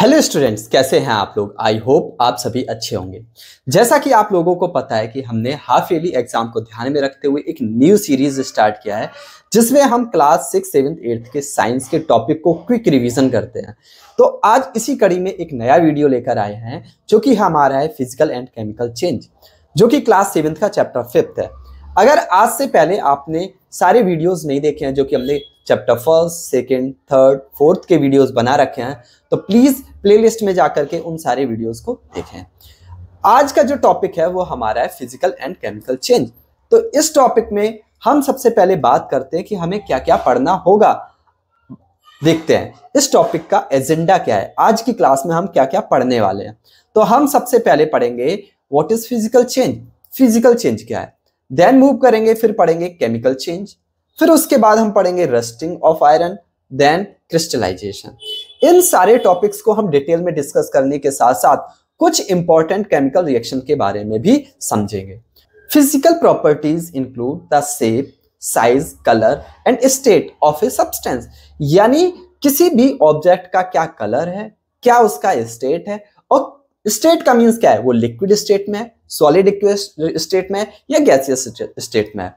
hello students कैसे हैं आप लोग आई होप आप सभी अच्छे होंगे जैसा कि आप लोगों को पता है कि हमने हाफ ईयरली एग्जाम को ध्यान में रखते हुए एक न्यू सीरीज स्टार्ट किया है जिसमें हम क्लास सिक्स सेवन्थ एट्थ के साइंस के टॉपिक को क्विक रिवीजन करते हैं तो आज इसी कड़ी में एक नया वीडियो लेकर आए हैं जो कि हमारा है फिजिकल एंड केमिकल चेंज जो कि क्लास सेवन्थ का चैप्टर फिफ्थ है अगर आज से पहले आपने सारे वीडियोज नहीं देखे हैं जो कि हमने chapter first second third fourth के वीडियोज बना रखे हैं तो प्लीज़ प्लेलिस्ट में जाकर के उन सारे वीडियोज को देखें आज का जो टॉपिक है वो हमारा है फिजिकल एंड केमिकल चेंज तो इस टॉपिक में हम सबसे पहले बात करते हैं कि हमें क्या क्या पढ़ना होगा देखते हैं इस टॉपिक का एजेंडा क्या है आज की क्लास में हम क्या क्या पढ़ने वाले हैं तो हम सबसे पहले पढ़ेंगे what is physical change physical change क्या है देन मूव करेंगे फिर पढ़ेंगे केमिकल चेंज फिर उसके बाद हम पढ़ेंगे rusting of iron then crystallization इन सारे टॉपिक्स को हम डिटेल में डिस्कस करने के साथ साथ कुछ इंपॉर्टेंट केमिकल रिएक्शन के बारे में भी समझेंगे physical properties include the shape size colour and state of a substance यानी किसी भी ऑब्जेक्ट का क्या कलर है क्या उसका स्टेट है और स्टेट का मीन्स क्या है वो लिक्विड स्टेट में है सॉलिड स्टेट में है या गैसियस स्टेट में है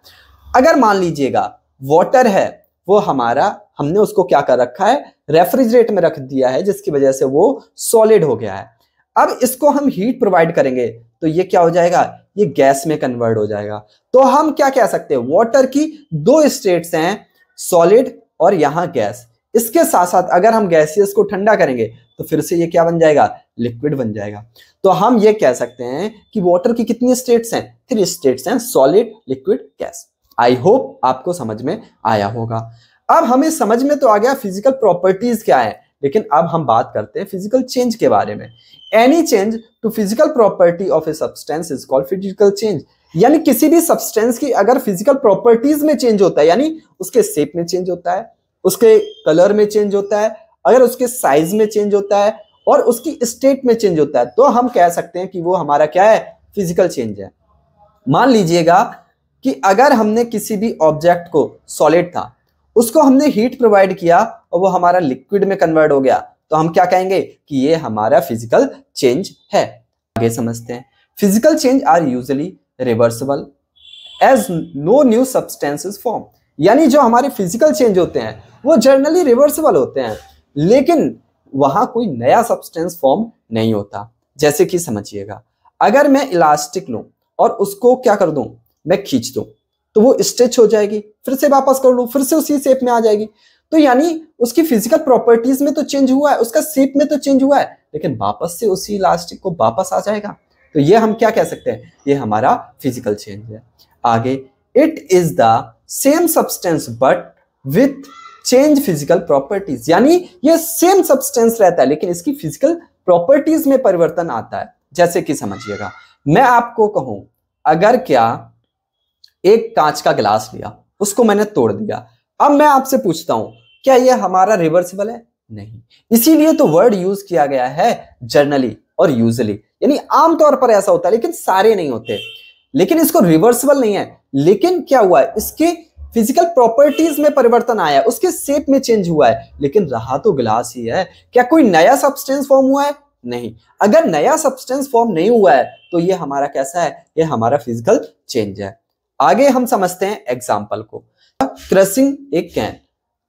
अगर मान लीजिएगा वाटर है वो हमारा हमने उसको क्या कर रखा है रेफ्रिजरेट में रख दिया है जिसकी वजह से वो सॉलिड हो गया है अब इसको हम हीट प्रोवाइड करेंगे तो ये क्या हो जाएगा ये गैस में कन्वर्ट हो जाएगा तो हम क्या कह सकते हैं वाटर की दो स्टेट्स हैं सॉलिड और यहां गैस इसके साथ साथ अगर हम गैसियस को ठंडा करेंगे तो फिर से ये क्या बन जाएगा लिक्विड बन जाएगा तो हम ये कह सकते हैं कि वाटर की कितनी स्टेट्स हैं थ्री स्टेट्स हैं solid liquid gas I hope आपको समझ में आया होगा अब हमें समझ में तो आ गया फिजिकल प्रॉपर्टीज क्या है लेकिन अब हम बात करते हैं फिजिकल चेंज के बारे में any change to physical property of a substance is called physical change यानी किसी भी सब्सटेंस की अगर फिजिकल प्रॉपर्टीज में चेंज होता है यानी उसके शेप में चेंज होता है उसके कलर में चेंज होता है अगर उसके साइज में चेंज होता है और उसकी स्टेट में चेंज होता है तो हम कह सकते हैं कि वो हमारा क्या है फिजिकल चेंज है मान लीजिएगा कि अगर हमने किसी भी ऑब्जेक्ट को सॉलिड था उसको हमने हीट प्रोवाइड किया और वो हमारा लिक्विड में कन्वर्ट हो गया तो हम क्या कहेंगे कि ये हमारा फिजिकल चेंज है आगे समझते हैं physical change are usually reversible as no new substances form यानी जो हमारे फिजिकल चेंज होते हैं वो जनरली रिवर्सिबल होते हैं लेकिन वहां कोई नया सब्सटेंस फॉर्म नहीं होता जैसे कि समझिएगा अगर मैं इलास्टिक लूं और उसको क्या कर दूं मैं खींच दू तो वो स्ट्रेच हो जाएगी फिर से वापस कर लू फिर से उसी शेप में आ जाएगी तो यानी उसकी फिजिकल प्रॉपर्टीज में तो चेंज हुआ है उसका शेप में तो चेंज हुआ है लेकिन वापस से उसी इलास्टिक को वापस आ जाएगा तो ये हम क्या कह सकते हैं ये हमारा फिजिकल चेंज है आगे it is the same substance but with change physical properties यानी ये सेम सब्सटेंस रहता है लेकिन इसकी फिजिकल प्रॉपर्टीज में परिवर्तन आता है जैसे कि समझिएगा मैं आपको कहूं अगर क्या एक कांच का गिलास लिया उसको मैंने तोड़ दिया अब मैं आपसे पूछता हूं क्या यह हमारा रिवर्सिबल है नहीं इसीलिए तो वर्ड यूज किया गया है जर्नली और यूजली यानी आमतौर पर ऐसा होता है लेकिन सारे नहीं होते लेकिन इसको रिवर्सिबल नहीं है लेकिन क्या हुआ है इसके फिजिकल प्रॉपर्टीज में परिवर्तन आया है उसके शेप में चेंज हुआ है लेकिन रहा तो गिलास ही है क्या कोई नया सब्सटेंस फॉर्म हुआ है नहीं अगर नया सब्सटेंस फॉर्म नहीं हुआ है तो ये हमारा कैसा है ये हमारा फिजिकल चेंज है आगे हम समझते हैं एग्जाम्पल को क्रसिंग एक कैन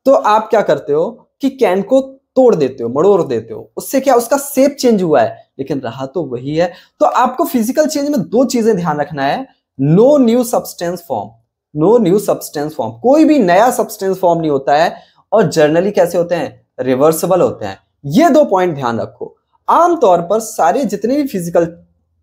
तो आप क्या करते हो कि कैन को तोड़ देते हो मड़ोड़ देते हो उससे क्या उसका सेप चेंज हुआ है लेकिन रहा तो वही है तो आपको फिजिकल चेंज में दो चीजें ध्यान रखना है no new substance form no new substance form कोई भी नया सब्सटेंस फॉर्म नहीं होता है और जर्नली कैसे होते हैं रिवर्सिबल होते हैं ये दो पॉइंट ध्यान रखो आमतौर पर सारे जितने भी फिजिकल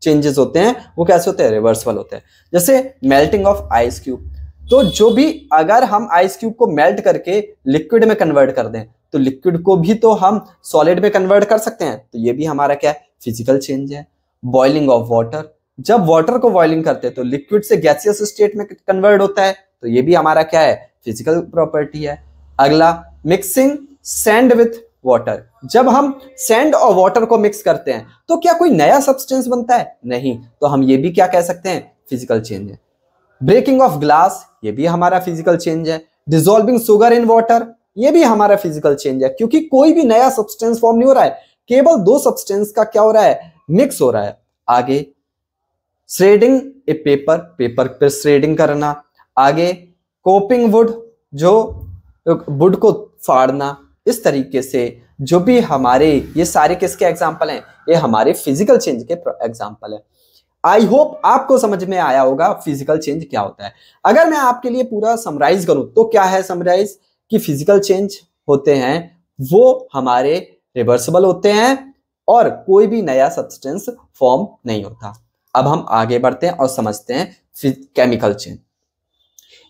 चेंजेस होते हैं वो कैसे होते हैं रिवर्सबल होते हैं जैसे मेल्टिंग ऑफ आइस क्यूब तो जो भी अगर हम आइस क्यूब को मेल्ट करके लिक्विड में कन्वर्ट कर दें तो लिक्विड को भी तो हम सॉलिड में कन्वर्ट कर सकते हैं तो ये भी हमारा क्या है फिजिकल चेंज है बॉइलिंग ऑफ वाटर जब वाटर को बॉइलिंग करते हैं तो लिक्विड से गैसियस स्टेट में कन्वर्ट होता है तो ये भी हमारा क्या है फिजिकल प्रॉपर्टी है अगला मिक्सिंग सैंड विथ वाटर जब हम सैंड और वाटर को मिक्स करते हैं तो क्या कोई नया सब्सटेंस बनता है नहीं तो हम ये भी क्या कह सकते हैं फिजिकल चेंज है ब्रेकिंग ऑफ ग्लास ये भी हमारा फिजिकल चेंज है डिजोल्विंग सुगर इन वाटर ये भी हमारा फिजिकल चेंज है क्योंकि कोई भी नया सब्सटेंस फॉर्म नहीं हो रहा है केवल दो सब्सटेंस का क्या हो रहा है मिक्स हो रहा है आगे श्रेडिंग ए पेपर पेपर पर श्रेडिंग करना आगे कोपिंग वुड जो वुड को फाड़ना इस तरीके से जो भी हमारे ये सारे किसके एग्जाम्पल हैं ये हमारे फिजिकल चेंज के एग्जाम्पल है आई होप आपको समझ में आया होगा फिजिकल चेंज क्या होता है अगर मैं आपके लिए पूरा समराइज करूं तो क्या है समराइज कि फिजिकल चेंज होते हैं वो हमारे रिवर्सिबल होते हैं और कोई भी नया सब्सटेंस फॉर्म नहीं होता अब हम आगे बढ़ते हैं और समझते हैं केमिकल चेंज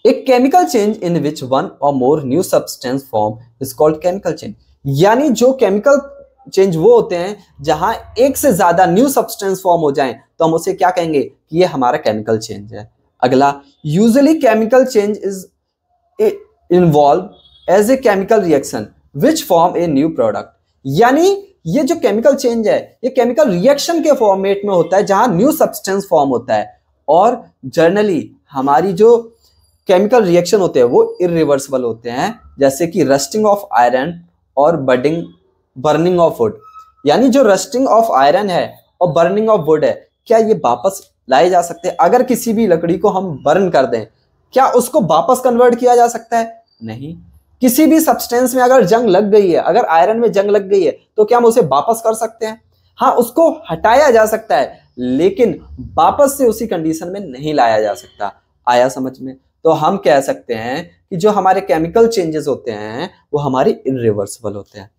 एक chemical change in which one or more new substance form is called chemical change यानी जो केमिकल चेंज वो होते हैं जहां एक से ज्यादा न्यू सब्सटेंस फॉर्म हो जाए तो हम उसे क्या कहेंगे कि ये हमारा केमिकल चेंज है अगला usually chemical change is involve as a chemical reaction which form a new product यानी ये जो केमिकल चेंज है ये केमिकल रिएक्शन के फॉर्मेट में होता है जहां न्यू सब्सटेंस फॉर्म होता है और जर्नली हमारी जो केमिकल रिएक्शन होते हैं वो इरिवर्सिबल होते हैं जैसे कि रस्टिंग ऑफ आयरन और बर्डिंग बर्निंग ऑफ वुड यानी जो रस्टिंग ऑफ आयरन है और बर्निंग ऑफ वुड है क्या ये वापस लाए जा सकते हैं अगर किसी भी लकड़ी को हम बर्न कर दें क्या उसको वापस कन्वर्ट किया जा सकता है नहीं किसी भी सब्सटेंस में अगर जंग लग गई है अगर आयरन में जंग लग गई है तो क्या हम उसे वापस कर सकते हैं हाँ उसको हटाया जा सकता है लेकिन वापस से उसी कंडीशन में नहीं लाया जा सकता आया समझ में तो हम कह सकते हैं कि जो हमारे केमिकल चेंजेस होते हैं वो हमारे इरिवर्सिबल होते हैं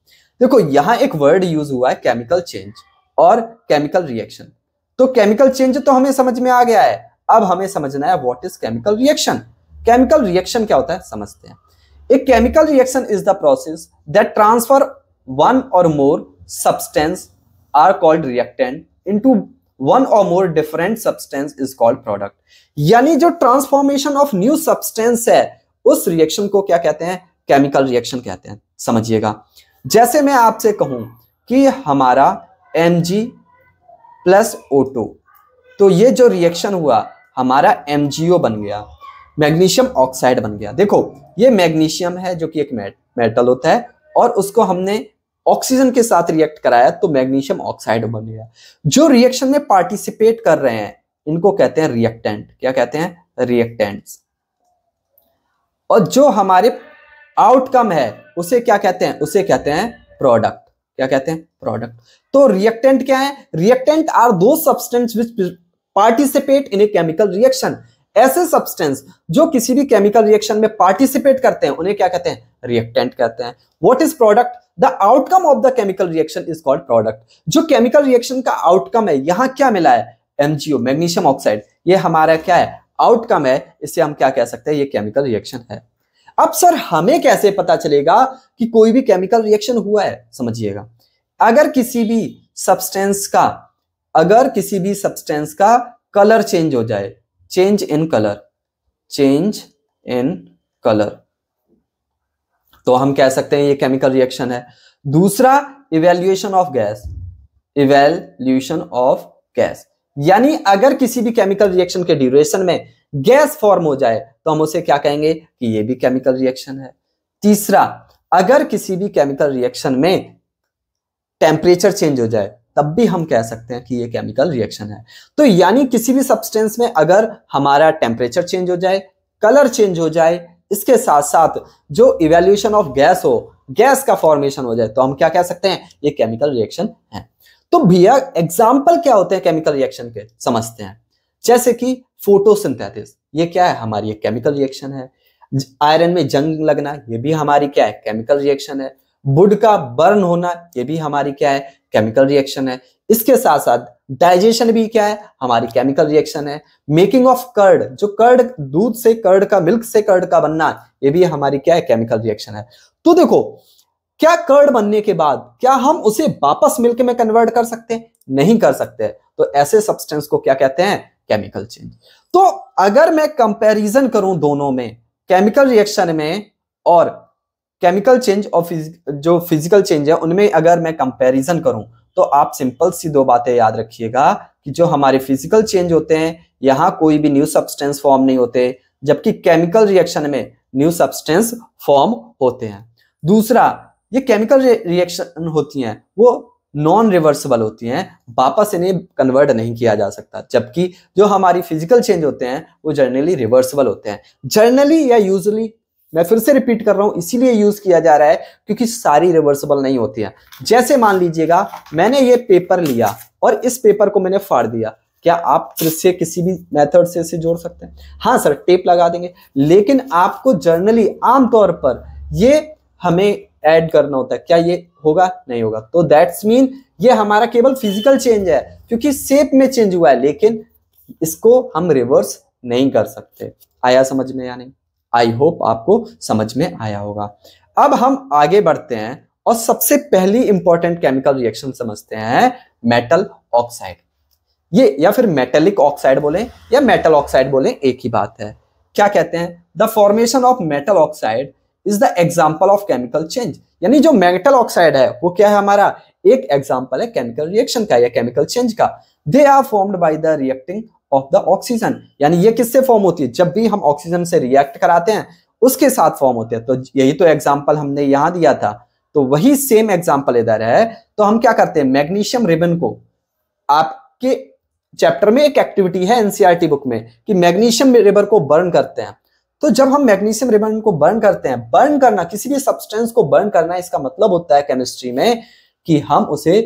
देखो यहाँ एक वर्ड यूज हुआ है केमिकल चेंज और केमिकल रिएक्शन तो केमिकल चेंज तो हमें समझ में आ गया है अब हमें समझना है what is chemical reaction chemical reaction क्या होता है समझते हैं एक chemical reaction is the process that transfer one or more substance are called reactant into one or more different substance is called product यानी जो ट्रांसफॉर्मेशन ऑफ न्यू सब्सटेंस है उस रिएक्शन को क्या कहते हैं केमिकल रिएक्शन कहते हैं समझिएगा जैसे मैं आपसे कहूं कि हमारा M G plus O two तो ये जो रिएक्शन हुआ हमारा एम बन गया मैग्नीशियम ऑक्साइड बन गया देखो ये मैग्नीशियम है जो कि एक मेटल होता है और उसको हमने ऑक्सीजन के साथ रिएक्ट कराया तो मैग्नीशियम ऑक्साइड बन गया जो रिएक्शन में पार्टिसिपेट कर रहे हैं इनको कहते हैं रिएक्टेंट क्या कहते हैं रिएक्टेंट्स और जो हमारे आउटकम है उसे क्या कहते हैं उसे कहते हैं प्रोडक्ट क्या कहते हैं प्रोडक्ट तो रिएक्टेंट क्या है reactant are two substance which participate in a chemical reaction ऐसे सब्सटेंस जो किसी भी केमिकल रिएक्शन में पार्टिसिपेट करते हैं उन्हें क्या कहते हैं रिएक्टेंट कहते हैं what is product the outcome of the chemical reaction is called product जो केमिकल रिएक्शन का आउटकम है यहां क्या मिला है एमजीओ मैग्नीशियम ऑक्साइड ये हमारा क्या है आउटकम है इसे हम क्या कह सकते हैं ये केमिकल रिएक्शन है अब सर हमें कैसे पता चलेगा कि कोई भी केमिकल रिएक्शन हुआ है समझिएगा अगर किसी भी सब्सटेंस का अगर किसी भी सब्सटेंस का कलर चेंज हो जाए change in colour change in colour तो हम कह सकते हैं ये केमिकल रिएक्शन है दूसरा evolution of gas evolution of gas यानी अगर किसी भी केमिकल रिएक्शन के ड्यूरेशन में गैस फॉर्म हो जाए तो हम उसे क्या कहेंगे कि ये भी केमिकल रिएक्शन है तीसरा अगर किसी भी केमिकल रिएक्शन में टेम्परेचर चेंज हो जाए तब भी हम कह सकते हैं कि ये केमिकल रिएक्शन है तो यानी किसी भी सब्सटेंस में अगर हमारा टेम्परेचर चेंज हो जाए कलर चेंज हो जाए इसके साथ साथ जो इवेल्यूशन ऑफ गैस हो गैस का फॉर्मेशन हो जाए तो हम क्या कह सकते हैं ये केमिकल रिएक्शन है तो भैया एग्जाम्पल क्या होते हैं केमिकल रिएक्शन के समझते हैं जैसे कि फोटोसिंथेसिस ये क्या है हमारी एक केमिकल रिएक्शन है आयरन में जंग लगना ये भी हमारी क्या है केमिकल रिएक्शन है वुड का बर्न होना ये भी हमारी क्या है केमिकल रिएक्शन है इसके साथ साथ डाइजेशन भी क्या है हमारी केमिकल रिएक्शन है मेकिंग ऑफ कर्ड जो कर्ड दूध से कर्ड का मिल्क से कर्ड का बनना ये भी हमारी क्या है केमिकल रिएक्शन है तो देखो क्या कर्ड बनने के बाद क्या हम उसे वापस मिल्क में कन्वर्ट कर सकते हैं नहीं कर सकते तो ऐसे सब्सटेंस को क्या कहते हैं केमिकल चेंज तो अगर मैं कंपेरिजन करूं दोनों में केमिकल रिएक्शन में और केमिकल चेंज और फिज, जो फिजिकल चेंज है उनमें अगर मैं कंपेरिजन करूं तो आप सिंपल सी दो बातें याद रखिएगा कि जो हमारे फिजिकल चेंज होते हैं यहाँ कोई भी न्यू सब्सटेंस फॉर्म नहीं होते जबकि केमिकल रिएक्शन में न्यू सब्सटेंस फॉर्म होते हैं दूसरा ये केमिकल रिएक्शन होती हैं वो नॉन रिवर्सिबल होती हैं वापस इन्हें कन्वर्ट नहीं किया जा सकता जबकि जो हमारी फिजिकल चेंज होते हैं वो जर्नली रिवर्सिबल होते हैं जर्नली या यूजली मैं फिर से रिपीट कर रहा हूं इसीलिए यूज किया जा रहा है क्योंकि सारी रिवर्सिबल नहीं होती है जैसे मान लीजिएगा मैंने ये पेपर लिया और इस पेपर को मैंने फाड़ दिया क्या आप फिर से किसी भी मेथड से इसे जोड़ सकते हैं हाँ सर टेप लगा देंगे लेकिन आपको जर्नली आमतौर पर ये हमें ऐड करना होता है क्या ये होगा नहीं होगा तो दैट्स मीन ये हमारा केवल फिजिकल चेंज है क्योंकि शेप में चेंज हुआ है लेकिन इसको हम रिवर्स नहीं कर सकते आया समझ में या नहीं आई होप आपको समझ में आया होगा अब हम आगे बढ़ते हैं और सबसे पहली इंपॉर्टेंट केमिकल रिएक्शन समझते हैं मेटल ऑक्साइड ये या फिर मेटेलिक ऑक्साइड बोले या मेटल ऑक्साइड बोले एक ही बात है क्या कहते हैं the formation of metal oxide is the example of chemical change यानी जो मेटल ऑक्साइड है वो क्या है हमारा एक एग्जाम्पल है केमिकल रिएक्शन का या केमिकल चेंज का they are formed by the reacting of the oxygen यानी ये किससे फॉर्म होती है जब भी हम ऑक्सीजन से रिएक्ट कराते हैं उसके साथ फॉर्म होते हैं तो यही तो एग्जाम्पल हमने यहां दिया था तो वही सेम एग्जाम्पल इधर है तो हम क्या करते हैं मैग्नीशियम रिबन को आपके चैप्टर में एक एक्टिविटी है एनसीआरटी बुक e में कि मैग्नीशियम रिबन को बर्न करते हैं तो जब हम मैग्नीशियम रिबन को बर्न करते हैं बर्न करना किसी भी सब्सटेंस को बर्न करना इसका मतलब होता है केमिस्ट्री में कि हम उसे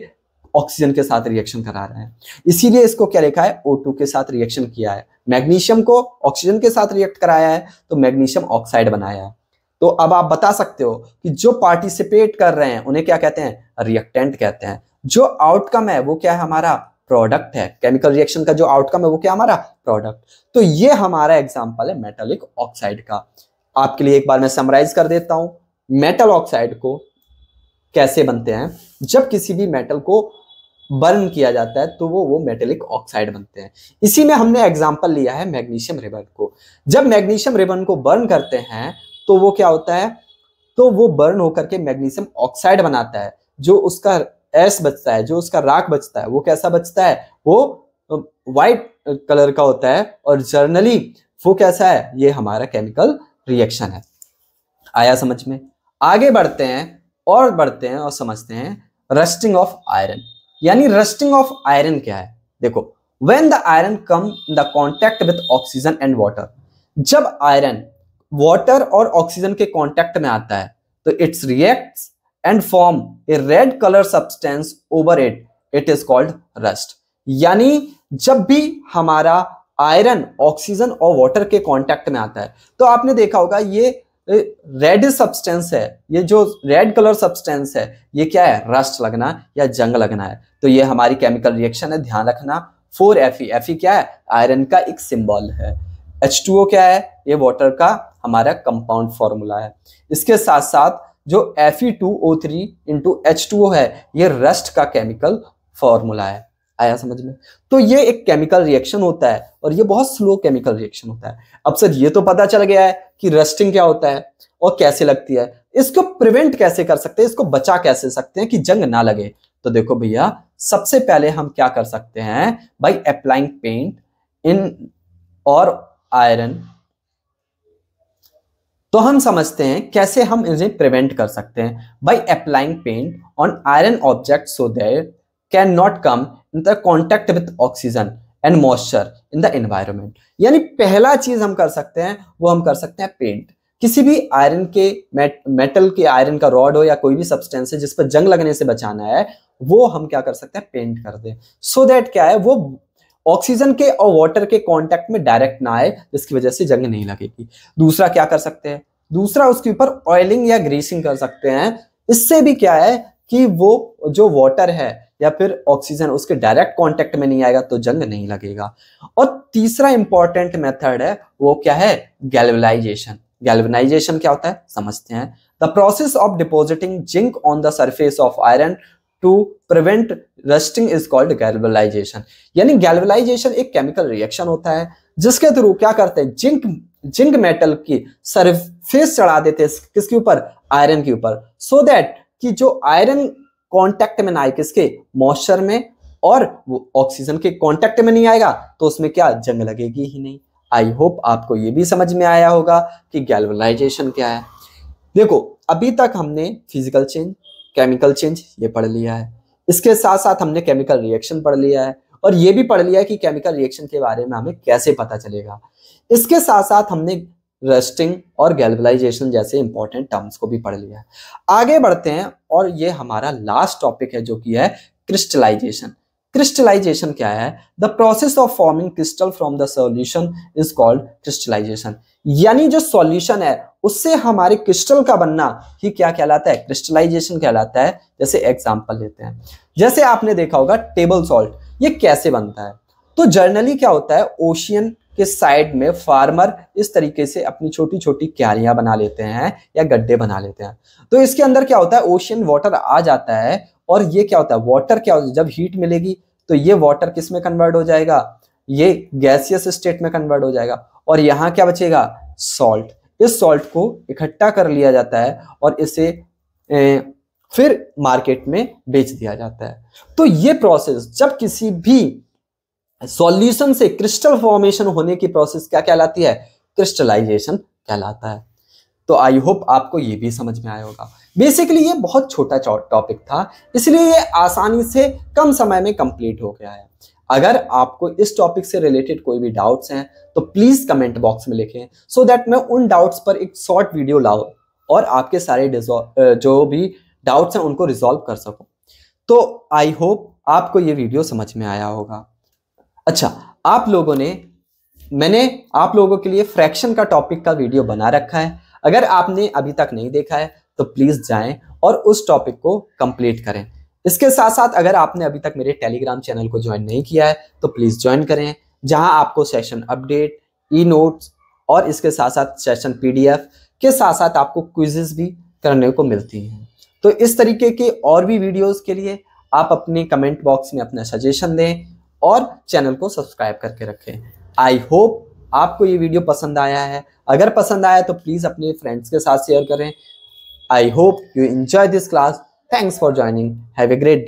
ऑक्सीजन के साथ रिएक्शन करा रहा है इसीलिए इसको क्या लिखा है ओ के साथ रिएक्शन किया है मैग्नीशियम को ऑक्सीजन के साथ रिएक्ट कराया है तो मैग्नीशियम ऑक्साइड बनाया है तो अब आप बता सकते हो कि जो पार्टिसिपेट कर रहे हैं उन्हें क्या कहते हैं रिएक्टेंट कहते हैं जो आउटकम है वो क्या है हमारा प्रोडक्ट है केमिकल रिएक्शन का जो आउटकम है वो क्या हमारा प्रोडक्ट तो ये हमारा एग्जाम्पल है मेटालिक ऑक्साइड का आपके लिए एक बार मैं समराइज कर देता हूं मेटल ऑक्साइड को कैसे बनते हैं जब किसी भी मेटल को बर्न किया जाता है तो वो वो मेटेलिक ऑक्साइड बनते हैं इसी में हमने एग्जाम्पल लिया है मैग्नीशियम रिबन को जब मैग्नीशियम रिबन को बर्न करते हैं तो वो क्या होता है तो वो बर्न होकर के मैग्नीशियम ऑक्साइड बनाता है जो उसका एस बचता है जो उसका राख बचता है वो कैसा बचता है वो वाइट कलर का होता है और जर्नली वो कैसा है ये हमारा केमिकल रिएक्शन है आया समझ में आगे बढ़ते हैं और बढ़ते हैं और समझते हैं रस्टिंग ऑफ आयरन यानी रस्टिंग ऑफ आयरन क्या है देखो when the iron come the contact with oxygen and water जब आयरन वाटर और ऑक्सीजन के कॉन्टेक्ट में आता है तो it's react and form a red colour substance over it it is called rust यानी जब भी हमारा आयरन ऑक्सीजन और वाटर के कांटेक्ट में आता है तो आपने देखा होगा ये रेड सब्सटेंस है ये जो रेड कलर सब्सटेंस है ये क्या है रस्ट लगना या जंग लगना है तो ये हमारी केमिकल रिएक्शन है ध्यान रखना four F E F E क्या है आयरन का एक सिंबल है एच टू ओ क्या है ये वाटर का हमारा कंपाउंड फॉर्मूला है इसके साथ साथ जो F E two O three into H two O है ये रस्ट का केमिकल फॉर्मूला है आया समझ में तो ये एक केमिकल रिएक्शन होता है और ये बहुत स्लो केमिकल रिएक्शन होता है अब सर ये तो पता चल गया है कि रस्टिंग क्या होता है और कैसे लगती है इसको प्रिवेंट कैसे कर सकते हैं इसको बचा कैसे सकते हैं कि जंग ना लगे तो देखो भैया सबसे पहले हम क्या कर सकते हैं भाई अप्लाइंग पेंट इन और आयरन तो हम समझते हैं कैसे हम इन्हें प्रिवेंट कर सकते हैं by applying paint on iron object so that can not come in the contact with oxygen and moisture in the environment यानी पहला चीज हम कर सकते हैं वो हम कर सकते हैं पेंट किसी भी आयरन के मेटल के आयरन का रॉड हो या कोई भी सब्सटेंस है जिस पर जंग लगने से बचाना है वो हम क्या कर सकते हैं पेंट कर दे सो so दैट क्या है वो ऑक्सीजन के और वाटर के कांटेक्ट में डायरेक्ट ना आए जिसकी वजह से जंग नहीं लगेगी दूसरा क्या कर सकते हैं दूसरा उसके ऊपर ऑयलिंग या ग्रीसिंग कर सकते हैं इससे भी क्या है कि वो जो वाटर है या फिर ऑक्सीजन उसके डायरेक्ट कांटेक्ट में नहीं आएगा तो जंग नहीं लगेगा और तीसरा इंपॉर्टेंट मेथड है वो क्या है गैल्वनाइजेशन गैल्वनाइजेशन क्या होता है समझते हैं the process of depositing zinc on the surface of iron to prevent rusting is called galvanization यानी गैल्वलाइजेशन एक केमिकल रिएक्शन होता है जिसके थ्रू क्या करते हैं जिंक जिंक मेटल की सरफेस चढ़ा देते हैं किसके ऊपर आयरन के ऊपर सो दैट कि जो आयरन कांटेक्ट में ना आए किसके मॉइस्चर में और वो ऑक्सीजन के कांटेक्ट में नहीं आएगा तो उसमें क्या जंग लगेगी ही नहीं आई होप आपको ये भी समझ में आया होगा कि गैल्वनाइजेशन क्या है देखो अभी तक हमने फिजिकल चेंज केमिकल चेंज ये पढ़ लिया है इसके साथ साथ हमने केमिकल रिएक्शन पढ़ लिया है और ये भी पढ़ लिया है कि केमिकल रिएक्शन के बारे में हमें कैसे पता चलेगा इसके साथ साथ हमने रेस्टिंग और गैल्बलाइजेशन जैसे इंपॉर्टेंट टर्म्स को भी पढ़ लिया है आगे बढ़ते हैं और ये हमारा लास्ट टॉपिक है जो कि है क्रिस्टलाइजेशन क्रिस्टलाइजेशन क्या है the process of forming crystal from the solution is called crystallization यानी जो सॉल्यूशन है उससे हमारे क्रिस्टल का बनना ही क्या कहलाता है क्रिस्टलाइजेशन कहलाता है जैसे एग्जाम्पल लेते हैं जैसे आपने देखा होगा टेबल सॉल्ट ये कैसे बनता है तो जर्नली क्या होता है ओशियन के साइड में फार्मर इस तरीके से अपनी छोटी छोटी क्यारियां बना लेते हैं या गड्ढे बना लेते हैं तो इसके अंदर क्या होता है ओशियन वाटर आ जाता है और ये क्या होता है वाटर क्या होता है जब हीट मिलेगी तो ये वाटर किस में कन्वर्ट हो जाएगा ये गैसियस स्टेट में कन्वर्ट हो जाएगा और यहाँ क्या बचेगा सॉल्ट इस सॉल्ट को इकट्ठा कर लिया जाता है और इसे ए, फिर मार्केट में बेच दिया जाता है तो ये प्रोसेस जब किसी भी सॉल्यूशन से क्रिस्टल फॉर्मेशन होने की प्रोसेस क्या कहलाती है क्रिस्टलाइजेशन कहलाता है तो आई होप आपको ये भी समझ में आया होगा बेसिकली ये बहुत छोटा टॉपिक था इसलिए ये आसानी से कम समय में कंप्लीट हो गया है अगर आपको इस टॉपिक से रिलेटेड कोई भी डाउट्स हैं तो प्लीज़ कमेंट बॉक्स में लिखें सो so दैट मैं उन डाउट्स पर एक शॉर्ट वीडियो लाओ और आपके सारे जो भी डाउट्स हैं उनको रिजॉल्व कर सकूं तो आई होप आपको ये वीडियो समझ में आया होगा अच्छा आप लोगों ने मैंने आप लोगों के लिए फ्रैक्शन का टॉपिक का वीडियो बना रखा है अगर आपने अभी तक नहीं देखा है तो प्लीज़ जाएं और उस टॉपिक को कंप्लीट करें इसके साथ साथ अगर आपने अभी तक मेरे टेलीग्राम चैनल को ज्वाइन नहीं किया है तो प्लीज़ ज्वाइन करें जहां आपको सेशन अपडेट ई नोट्स और इसके साथ साथ सेशन पीडीएफ के साथ साथ आपको क्विजेस भी करने को मिलती हैं तो इस तरीके के और भी वीडियोस के लिए आप अपने कमेंट बॉक्स में अपना सजेशन दें और चैनल को सब्सक्राइब करके रखें आई होप आपको ये वीडियो पसंद आया है अगर पसंद आया तो प्लीज़ अपने फ्रेंड्स के साथ शेयर करें I hope you enjoy this class thanks for joining have a great day